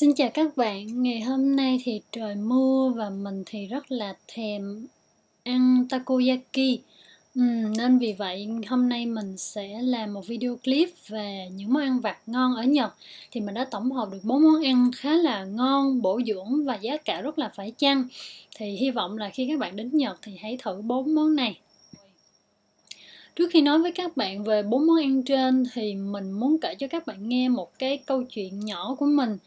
Xin chào các bạn, ngày hôm nay thì trời mưa và mình thì rất là thèm ăn takoyaki uhm, Nên vì vậy hôm nay mình sẽ làm một video clip về những món ăn vặt ngon ở Nhật Thì mình đã tổng hợp được bốn món ăn khá là ngon, bổ dưỡng và giá cả rất là phải chăng Thì hy vọng là khi các bạn đến Nhật thì hãy thử bốn món này Trước khi nói với các bạn về bốn món ăn trên thì mình muốn kể cho các bạn nghe một cái câu chuyện nhỏ của mình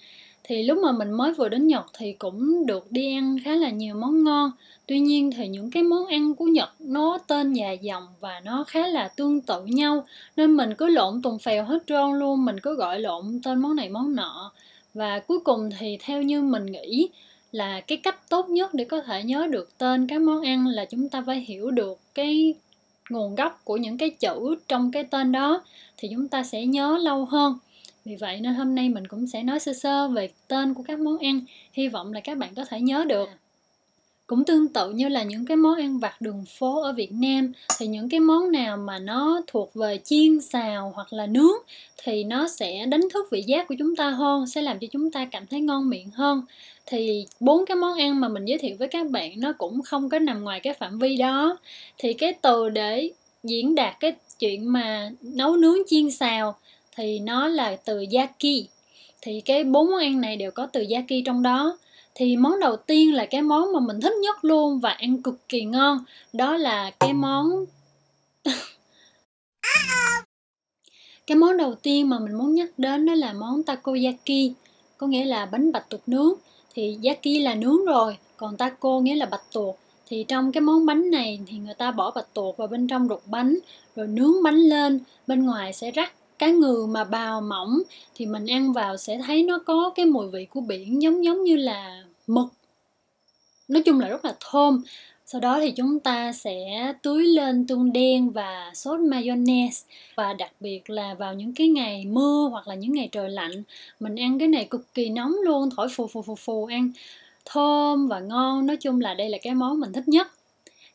thì lúc mà mình mới vừa đến Nhật thì cũng được đi ăn khá là nhiều món ngon tuy nhiên thì những cái món ăn của Nhật nó tên dài dòng và nó khá là tương tự nhau nên mình cứ lộn tùng phèo hết trơn luôn mình cứ gọi lộn tên món này món nọ và cuối cùng thì theo như mình nghĩ là cái cách tốt nhất để có thể nhớ được tên các món ăn là chúng ta phải hiểu được cái nguồn gốc của những cái chữ trong cái tên đó thì chúng ta sẽ nhớ lâu hơn vì vậy nên hôm nay mình cũng sẽ nói sơ sơ về tên của các món ăn, hy vọng là các bạn có thể nhớ được. À. Cũng tương tự như là những cái món ăn vặt đường phố ở Việt Nam thì những cái món nào mà nó thuộc về chiên, xào hoặc là nướng thì nó sẽ đánh thức vị giác của chúng ta hơn, sẽ làm cho chúng ta cảm thấy ngon miệng hơn. Thì bốn cái món ăn mà mình giới thiệu với các bạn nó cũng không có nằm ngoài cái phạm vi đó. Thì cái từ để diễn đạt cái chuyện mà nấu nướng chiên xào thì nó là từ yaki thì cái bốn món ăn này đều có từ yaki trong đó thì món đầu tiên là cái món mà mình thích nhất luôn và ăn cực kỳ ngon đó là cái món cái món đầu tiên mà mình muốn nhắc đến đó là món takoyaki có nghĩa là bánh bạch tuộc nướng thì yaki là nướng rồi còn taco nghĩa là bạch tuộc thì trong cái món bánh này thì người ta bỏ bạch tuộc vào bên trong ruột bánh rồi nướng bánh lên bên ngoài sẽ rắc cá ngừ mà bào mỏng thì mình ăn vào sẽ thấy nó có cái mùi vị của biển giống giống như là mực nói chung là rất là thơm sau đó thì chúng ta sẽ tưới lên tương đen và sốt mayonnaise và đặc biệt là vào những cái ngày mưa hoặc là những ngày trời lạnh mình ăn cái này cực kỳ nóng luôn thổi phù phù phù phù ăn thơm và ngon nói chung là đây là cái món mình thích nhất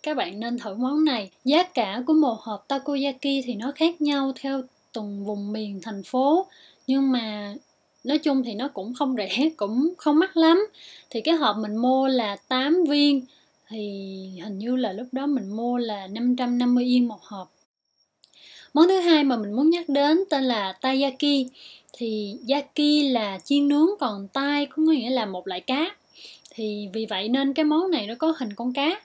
các bạn nên thử món này giá cả của một hộp takoyaki thì nó khác nhau theo từng vùng miền thành phố nhưng mà nói chung thì nó cũng không rẻ cũng không mắc lắm thì cái hộp mình mua là 8 viên thì hình như là lúc đó mình mua là 550 yên một hộp món thứ hai mà mình muốn nhắc đến tên là taiyaki thì yaki là chiên nướng còn tai có nghĩa là một loại cá thì vì vậy nên cái món này nó có hình con cá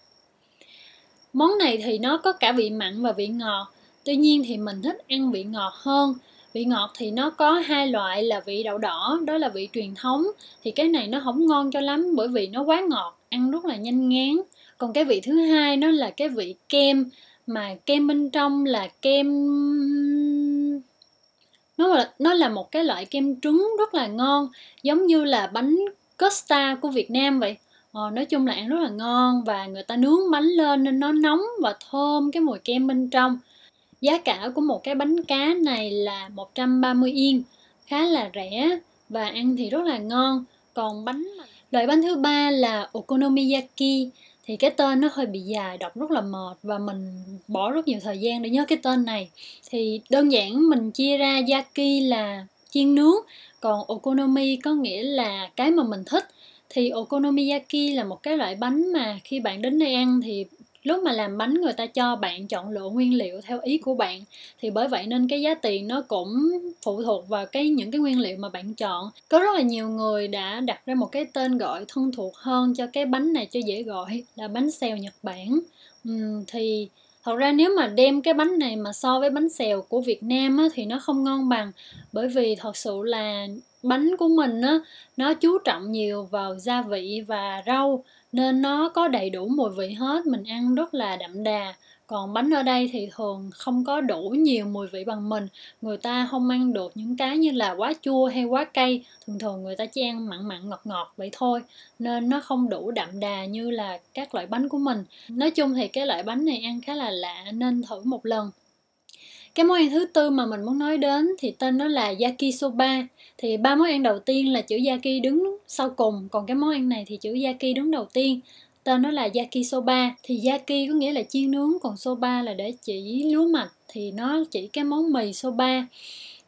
món này thì nó có cả vị mặn và vị ngọt tuy nhiên thì mình thích ăn vị ngọt hơn vị ngọt thì nó có hai loại là vị đậu đỏ đó là vị truyền thống thì cái này nó không ngon cho lắm bởi vì nó quá ngọt ăn rất là nhanh ngán còn cái vị thứ hai nó là cái vị kem mà kem bên trong là kem nó là nó là một cái loại kem trứng rất là ngon giống như là bánh costa của Việt Nam vậy ờ, nói chung là ăn rất là ngon và người ta nướng bánh lên nên nó nóng và thơm cái mùi kem bên trong Giá cả của một cái bánh cá này là 130 yên, khá là rẻ và ăn thì rất là ngon. Còn bánh loại bánh thứ ba là okonomiyaki thì cái tên nó hơi bị dài đọc rất là mệt và mình bỏ rất nhiều thời gian để nhớ cái tên này thì đơn giản mình chia ra yaki là chiên nướng còn okonomi có nghĩa là cái mà mình thích thì okonomiyaki là một cái loại bánh mà khi bạn đến đây ăn thì lúc mà làm bánh người ta cho bạn chọn lựa nguyên liệu theo ý của bạn thì bởi vậy nên cái giá tiền nó cũng phụ thuộc vào cái những cái nguyên liệu mà bạn chọn có rất là nhiều người đã đặt ra một cái tên gọi thân thuộc hơn cho cái bánh này cho dễ gọi là bánh xèo nhật bản uhm, thì thật ra nếu mà đem cái bánh này mà so với bánh xèo của việt nam á, thì nó không ngon bằng bởi vì thật sự là bánh của mình á nó chú trọng nhiều vào gia vị và rau nên nó có đầy đủ mùi vị hết mình ăn rất là đậm đà còn bánh ở đây thì thường không có đủ nhiều mùi vị bằng mình người ta không ăn được những cái như là quá chua hay quá cay thường thường người ta chỉ ăn mặn mặn ngọt ngọt vậy thôi nên nó không đủ đậm đà như là các loại bánh của mình nói chung thì cái loại bánh này ăn khá là lạ nên thử một lần cái món ăn thứ tư mà mình muốn nói đến thì tên nó là yakisoba thì ba món ăn đầu tiên là chữ yaki đứng sau cùng còn cái món ăn này thì chữ yaki đứng đầu tiên tên nó là yakisoba thì yaki có nghĩa là chiên nướng còn soba là để chỉ lúa mạch thì nó chỉ cái món mì soba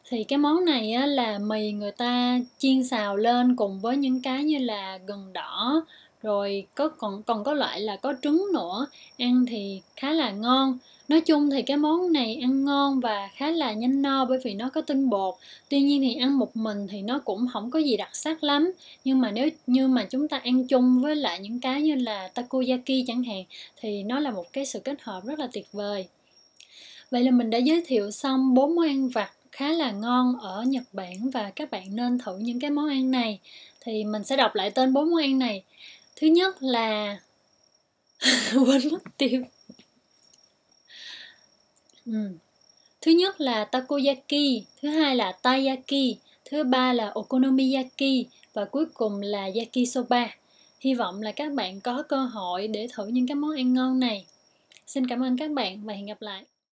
thì cái món này á, là mì người ta chiên xào lên cùng với những cái như là gừng đỏ rồi có còn còn có loại là có trứng nữa ăn thì khá là ngon nói chung thì cái món này ăn ngon và khá là nhanh no bởi vì nó có tinh bột tuy nhiên thì ăn một mình thì nó cũng không có gì đặc sắc lắm nhưng mà nếu như mà chúng ta ăn chung với lại những cái như là takoyaki chẳng hạn thì nó là một cái sự kết hợp rất là tuyệt vời Vậy là mình đã giới thiệu xong bốn món ăn vặt khá là ngon ở Nhật Bản và các bạn nên thử những cái món ăn này. Thì mình sẽ đọc lại tên bốn món ăn này. Thứ nhất là quên mất tiêu. Ừ. Thứ nhất là takoyaki, thứ hai là taiyaki, thứ ba là okonomiyaki và cuối cùng là yakisoba. Hy vọng là các bạn có cơ hội để thử những cái món ăn ngon này. Xin cảm ơn các bạn và hẹn gặp lại.